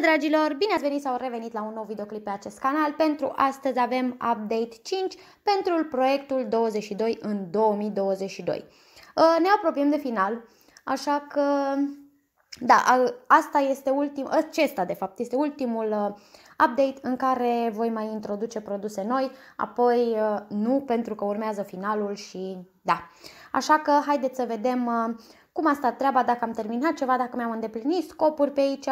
Bună dragilor, bine ați venit sau revenit la un nou videoclip pe acest canal. Pentru astăzi avem update 5 pentru proiectul 22 în 2022. Uh, ne apropiem de final, așa că da, asta este ultim, acesta de fapt este ultimul uh, update în care voi mai introduce produse noi, apoi uh, nu pentru că urmează finalul și da. Așa că haideți să vedem cum a stat treaba, dacă am terminat ceva, dacă mi-am îndeplinit scopuri pe aici,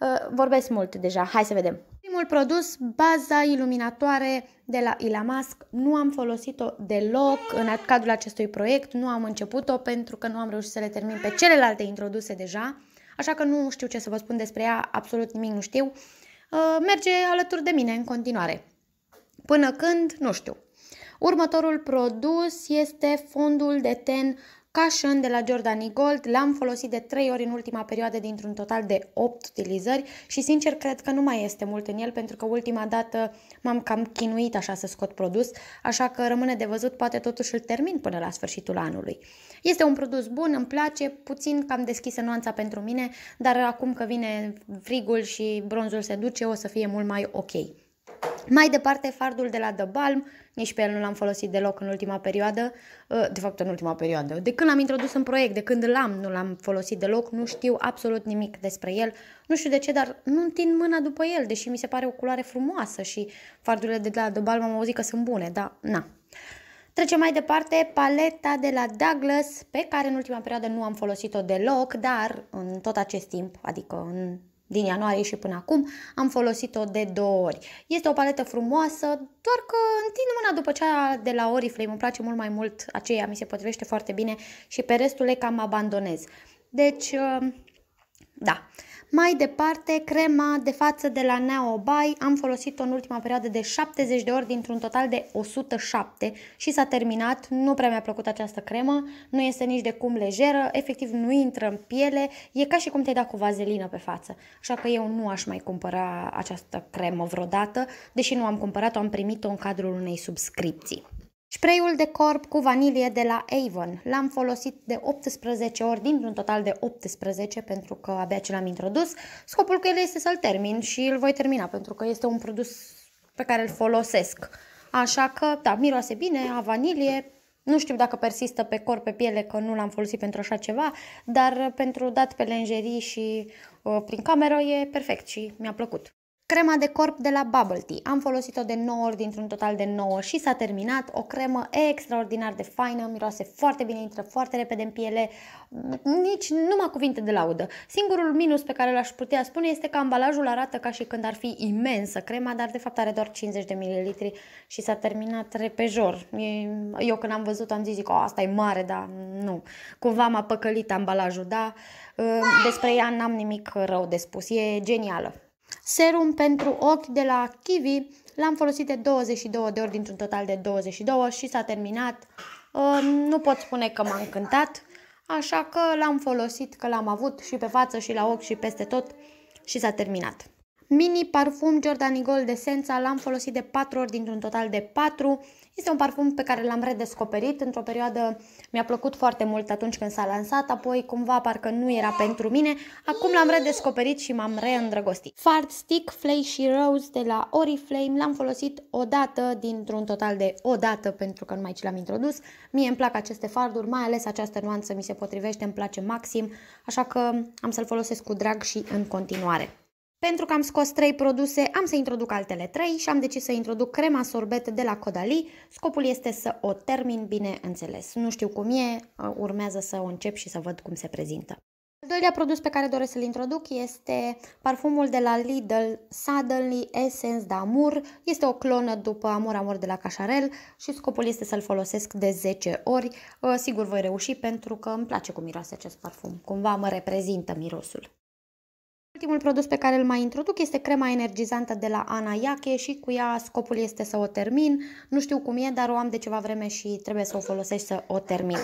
Uh, vorbesc mult deja, hai să vedem. Primul produs, baza iluminatoare de la Ilamask. Nu am folosit-o deloc în cadrul acestui proiect, nu am început-o pentru că nu am reușit să le termin pe celelalte introduse deja, așa că nu știu ce să vă spun despre ea, absolut nimic nu știu. Uh, merge alături de mine în continuare. Până când, nu știu. Următorul produs este fondul de ten Cushion de la Jordani Gold l-am folosit de 3 ori în ultima perioadă dintr-un total de 8 utilizări și sincer cred că nu mai este mult în el pentru că ultima dată m-am cam chinuit așa să scot produs, așa că rămâne de văzut, poate totuși îl termin până la sfârșitul anului. Este un produs bun, îmi place, puțin cam deschisă nuanța pentru mine, dar acum că vine frigul și bronzul se duce o să fie mult mai ok. Mai departe, fardul de la The Balm, nici pe el nu l-am folosit deloc în ultima perioadă, uh, de fapt în ultima perioadă, de când l-am introdus în proiect, de când l-am, nu l-am folosit deloc, nu știu absolut nimic despre el, nu știu de ce, dar nu întind mâna după el, deși mi se pare o culoare frumoasă și fardurile de la Dobal m-am auzit că sunt bune, dar na. Trecem mai departe, paleta de la Douglas, pe care în ultima perioadă nu am folosit-o deloc, dar în tot acest timp, adică în din ianuarie și până acum, am folosit-o de două ori. Este o paletă frumoasă, doar că întind mâna după cea de la Oriflame, îmi place mult mai mult aceea, mi se potrivește foarte bine și pe restul le cam abandonez. Deci, uh, da, mai departe, crema de față de la Neobai am folosit-o în ultima perioadă de 70 de ori dintr-un total de 107 și s-a terminat. Nu prea mi-a plăcut această cremă, nu este nici de cum lejeră, efectiv nu intră în piele, e ca și cum te-ai dat cu vazelină pe față. Așa că eu nu aș mai cumpăra această cremă vreodată, deși nu am cumpărat-o, am primit-o în cadrul unei subscripții. Sprayul de corp cu vanilie de la Avon. L-am folosit de 18 ori, dintr-un total de 18, pentru că abia ce l-am introdus. Scopul cu el este să-l termin și îl voi termina, pentru că este un produs pe care îl folosesc. Așa că, da, miroase bine, a vanilie, nu știu dacă persistă pe corp, pe piele, că nu l-am folosit pentru așa ceva, dar pentru dat pe lenjerii și uh, prin cameră e perfect și mi-a plăcut. Crema de corp de la Bubble Tea. Am folosit-o de 9 ori dintr-un total de 9 și s-a terminat. O cremă extraordinar de faină, miroase foarte bine, intră foarte repede în piele, mm, nici numai cuvinte de laudă. Singurul minus pe care l-aș putea spune este că ambalajul arată ca și când ar fi imensă crema, dar de fapt are doar 50 de ml și s-a terminat repejor. Eu când am văzut am zis, zic, o, asta e mare, dar nu. Cumva m-a păcălit ambalajul, da? Ă, despre ea n-am nimic rău de spus, e genială. Serum pentru ochi de la Kiwi l-am folosit de 22 de ori dintr-un total de 22 și s-a terminat. Uh, nu pot spune că m-a încântat, așa că l-am folosit, că l-am avut și pe față și la ochi și peste tot și s-a terminat. Mini parfum Jordan Gold, de Senza, l-am folosit de 4 ori dintr-un total de 4. Este un parfum pe care l-am redescoperit într-o perioadă, mi-a plăcut foarte mult atunci când s-a lansat, apoi cumva parcă nu era pentru mine. Acum l-am redescoperit și m-am reîndrăgostit. Fart Stick Flay și Rose de la Oriflame l-am folosit o dată dintr-un total de o dată pentru că numai ce l-am introdus. Mie îmi plac aceste farduri, mai ales această nuanță mi se potrivește, îmi place maxim, așa că am să-l folosesc cu drag și în continuare. Pentru că am scos 3 produse, am să introduc altele 3 și am decis să introduc crema sorbet de la Codali. Scopul este să o termin bine înțeles. Nu știu cum e, urmează să o încep și să văd cum se prezintă. Al doilea produs pe care doresc să-l introduc este parfumul de la Lidl Suddenly Essence d'Amour. Este o clonă după Amour Amour de la Cașarel și scopul este să-l folosesc de 10 ori. Sigur voi reuși pentru că îmi place cum miroase acest parfum. Cumva mă reprezintă mirosul. Ultimul produs pe care îl mai introduc este crema energizantă de la Ana Iache și cu ea scopul este să o termin. Nu știu cum e, dar o am de ceva vreme și trebuie să o folosești să o termin.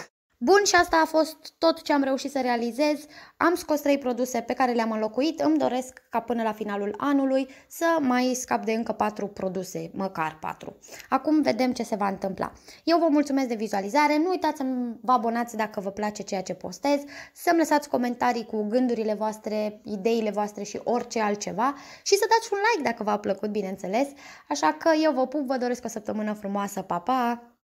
Bun, și asta a fost tot ce am reușit să realizez. Am scos trei produse pe care le-am înlocuit. Îmi doresc ca până la finalul anului să mai scap de încă patru produse, măcar patru. Acum vedem ce se va întâmpla. Eu vă mulțumesc de vizualizare. Nu uitați să vă abonați dacă vă place ceea ce postez, să-mi lăsați comentarii cu gândurile voastre, ideile voastre și orice altceva și să dați un like dacă v-a plăcut, bineînțeles. Așa că eu vă pup, vă doresc o săptămână frumoasă. Pa, pa!